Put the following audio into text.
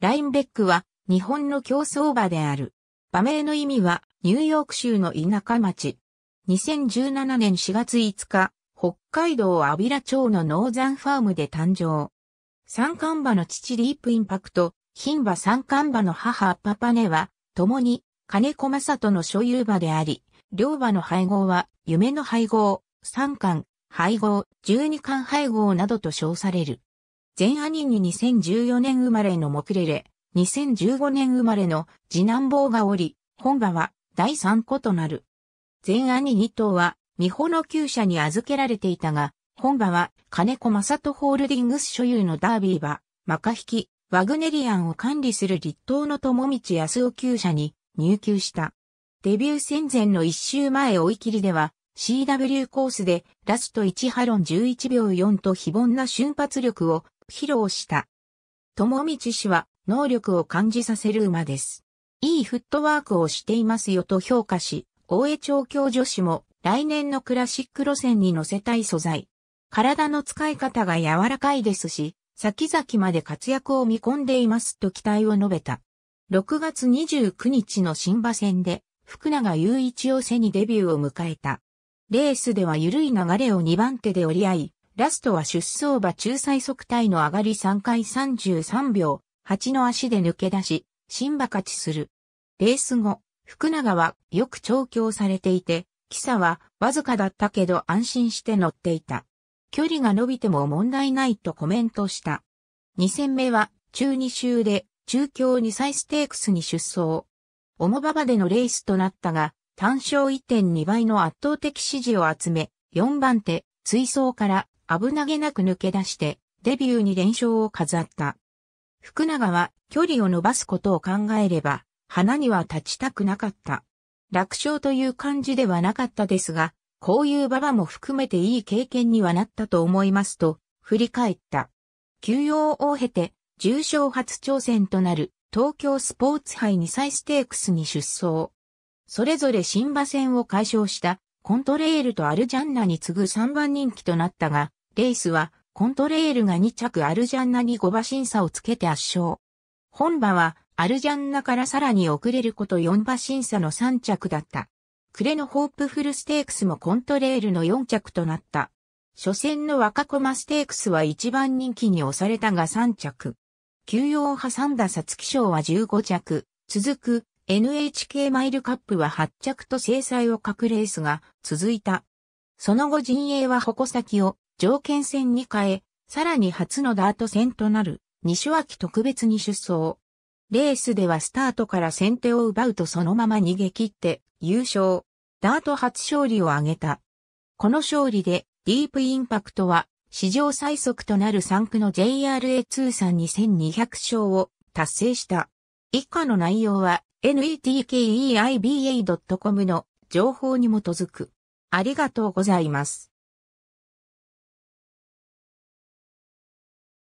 ラインベックは日本の競争馬である。馬名の意味はニューヨーク州の田舎町。2017年4月5日、北海道安平町のノーザンファームで誕生。三冠馬の父ディープインパクト、牝馬三冠馬の母パパネは、共に金子正人の所有馬であり、両馬の配合は夢の配合、三冠、配合、十二冠配合などと称される。全アニに2014年生まれのモクレレ、2015年生まれの次男坊がおり、本場は第3個となる。全アニ2頭は、美穂の旧社に預けられていたが、本場は金子正人ホールディングス所有のダービー馬、マカヒキ、ワグネリアンを管理する立東の友道康夫旧社に入球した。デビュー戦前の一周前追い切りでは、CW コースでラスト1ハロン11秒4と非凡な瞬発力を披露した。友道氏は能力を感じさせる馬です。いいフットワークをしていますよと評価し、大江調教女子も来年のクラシック路線に乗せたい素材。体の使い方が柔らかいですし、先々まで活躍を見込んでいますと期待を述べた。6月29日の新馬戦で、福永雄一を背にデビューを迎えた。レースでは緩い流れを2番手で折り合い、ラストは出走馬中最速隊の上がり3回33秒、8の足で抜け出し、新馬勝ちする。レース後、福永はよく調教されていて、キサはわずかだったけど安心して乗っていた。距離が伸びても問題ないとコメントした。2戦目は中2週で中京2歳ステークスに出走。重馬場でのレースとなったが、単勝1.2倍の圧倒的支持を集め、4番手、追走から危なげなく抜け出して、デビューに連勝を飾った。福永は距離を伸ばすことを考えれば、花には立ちたくなかった。楽勝という感じではなかったですが、こういう馬場も含めていい経験にはなったと思いますと、振り返った。休養を経て、重賞初挑戦となる東京スポーツ杯2歳ステークスに出走。それぞれ新馬戦を解消したコントレールとアルジャンナに次ぐ3番人気となったが、レースは、コントレールが2着アルジャンナに5馬審査をつけて圧勝。本馬は、アルジャンナからさらに遅れること4馬審査の3着だった。暮れのホープフルステークスもコントレールの4着となった。初戦の若駒ステークスは1番人気に押されたが3着。休養を挟んだ皐月賞は15着。続く NHK マイルカップは8着と制裁を欠くレースが続いた。その後陣営は矛先を条件戦に変え、さらに初のダート戦となる、西脇特別に出走。レースではスタートから先手を奪うとそのまま逃げ切って優勝。ダート初勝利を挙げた。この勝利でディープインパクトは史上最速となる3区の JRA 通算2200勝を達成した。以下の内容は netkeiba.com の情報に基づく。ありがとうございます。